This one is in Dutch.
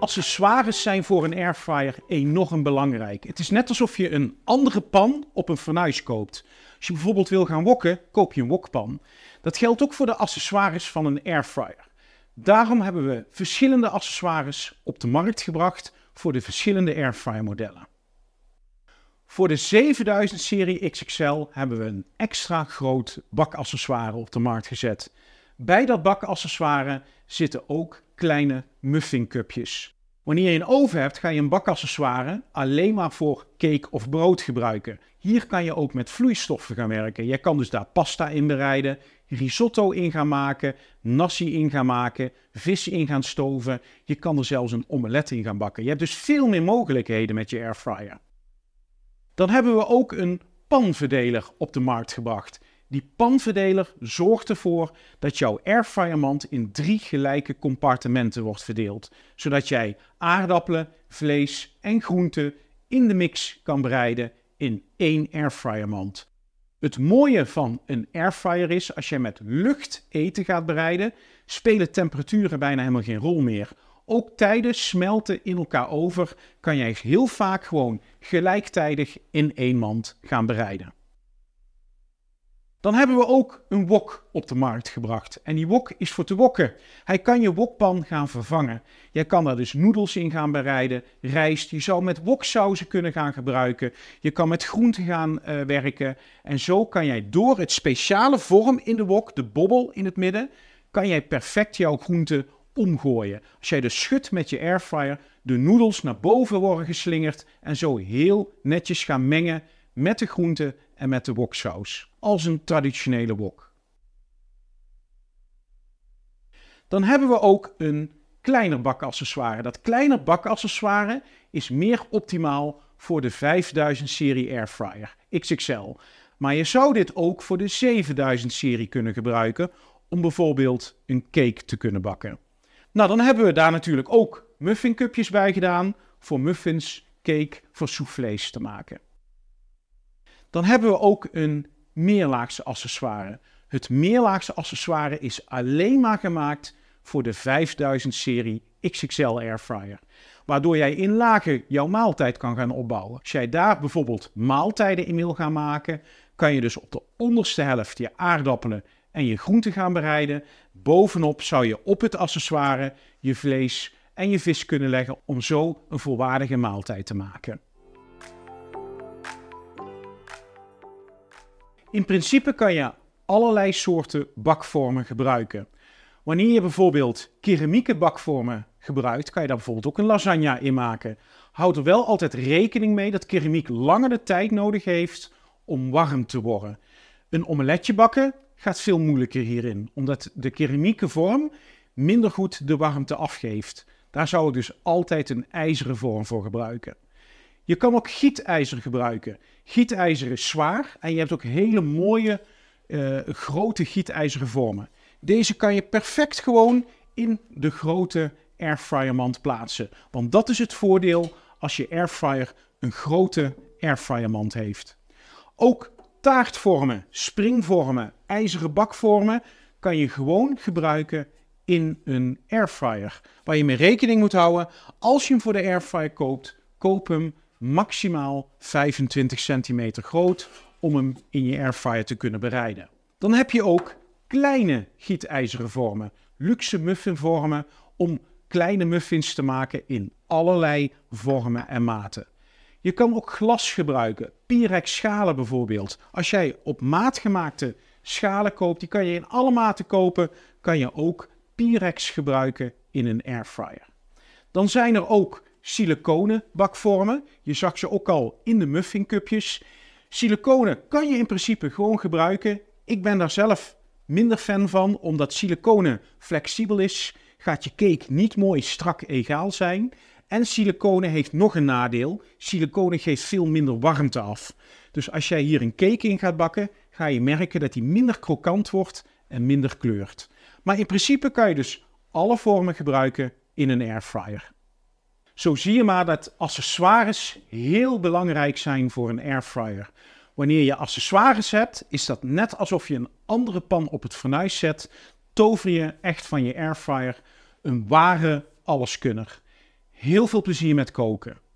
accessoires zijn voor een airfryer enorm belangrijk. Het is net alsof je een andere pan op een fornuis koopt. Als je bijvoorbeeld wil gaan wokken, koop je een wokpan. Dat geldt ook voor de accessoires van een airfryer. Daarom hebben we verschillende accessoires op de markt gebracht voor de verschillende airfryer modellen. Voor de 7000 serie XXL hebben we een extra groot bakaccessoire op de markt gezet. Bij dat bakaccessoire zitten ook kleine muffincupjes. Wanneer je een oven hebt, ga je een bakaccessoire alleen maar voor cake of brood gebruiken. Hier kan je ook met vloeistoffen gaan werken. Je kan dus daar pasta in bereiden, risotto in gaan maken, nasi in gaan maken, vis in gaan stoven. Je kan er zelfs een omelet in gaan bakken. Je hebt dus veel meer mogelijkheden met je airfryer. Dan hebben we ook een panverdeler op de markt gebracht. Die panverdeler zorgt ervoor dat jouw airfryermand in drie gelijke compartimenten wordt verdeeld, zodat jij aardappelen, vlees en groenten in de mix kan bereiden in één airfryermand. Het mooie van een airfryer is, als jij met lucht eten gaat bereiden, spelen temperaturen bijna helemaal geen rol meer. Ook tijden smelten in elkaar over, kan jij heel vaak gewoon gelijktijdig in één mand gaan bereiden. Dan hebben we ook een wok op de markt gebracht. En die wok is voor te wokken. Hij kan je wokpan gaan vervangen. Jij kan daar dus noedels in gaan bereiden, rijst. Je zou met woksauzen kunnen gaan gebruiken. Je kan met groenten gaan eh, werken. En zo kan jij door het speciale vorm in de wok, de bobbel in het midden, kan jij perfect jouw groenten omgooien. Als jij dus schudt met je airfryer, de noedels naar boven worden geslingerd en zo heel netjes gaan mengen met de groenten en met de woksaus, als een traditionele wok. Dan hebben we ook een kleiner bakaccessoire. Dat kleiner bakaccessoire is meer optimaal voor de 5000 serie airfryer XXL. Maar je zou dit ook voor de 7000 serie kunnen gebruiken om bijvoorbeeld een cake te kunnen bakken. Nou, dan hebben we daar natuurlijk ook muffincupjes bij gedaan voor muffins, cake, voor soufflés te maken. Dan hebben we ook een meerlaagse accessoire. Het meerlaagse accessoire is alleen maar gemaakt voor de 5000 serie XXL Airfryer. Waardoor jij in lagen jouw maaltijd kan gaan opbouwen. Als jij daar bijvoorbeeld maaltijden in wil gaan maken, kan je dus op de onderste helft je aardappelen en je groenten gaan bereiden. Bovenop zou je op het accessoire je vlees en je vis kunnen leggen om zo een volwaardige maaltijd te maken. In principe kan je allerlei soorten bakvormen gebruiken. Wanneer je bijvoorbeeld keramieke bakvormen gebruikt, kan je daar bijvoorbeeld ook een lasagne in maken. Houd er wel altijd rekening mee dat keramiek langer de tijd nodig heeft om warm te worden. Een omeletje bakken gaat veel moeilijker hierin, omdat de keramieke vorm minder goed de warmte afgeeft. Daar zou ik dus altijd een ijzeren vorm voor gebruiken. Je kan ook gietijzer gebruiken. Gietijzer is zwaar en je hebt ook hele mooie eh, grote gietijzeren vormen. Deze kan je perfect gewoon in de grote airfryermand plaatsen. Want dat is het voordeel als je airfryer een grote airfryermand heeft. Ook taartvormen, springvormen, ijzeren bakvormen kan je gewoon gebruiken in een airfryer. Waar je mee rekening moet houden, als je hem voor de airfryer koopt, koop hem maximaal 25 centimeter groot om hem in je airfryer te kunnen bereiden. Dan heb je ook kleine gietijzeren vormen, luxe muffinvormen om kleine muffins te maken in allerlei vormen en maten. Je kan ook glas gebruiken, Pyrex schalen bijvoorbeeld. Als jij op maat gemaakte schalen koopt, die kan je in alle maten kopen, kan je ook Pyrex gebruiken in een airfryer. Dan zijn er ook siliconen bakvormen. Je zag ze ook al in de muffincupjes. Siliconen kan je in principe gewoon gebruiken. Ik ben daar zelf minder fan van, omdat siliconen flexibel is. Gaat je cake niet mooi strak egaal zijn. En siliconen heeft nog een nadeel. Siliconen geeft veel minder warmte af. Dus als jij hier een cake in gaat bakken, ga je merken dat die minder krokant wordt en minder kleurt. Maar in principe kan je dus alle vormen gebruiken in een airfryer. Zo zie je maar dat accessoires heel belangrijk zijn voor een airfryer. Wanneer je accessoires hebt, is dat net alsof je een andere pan op het fornuis zet. Tover je echt van je airfryer een ware alleskunner. Heel veel plezier met koken.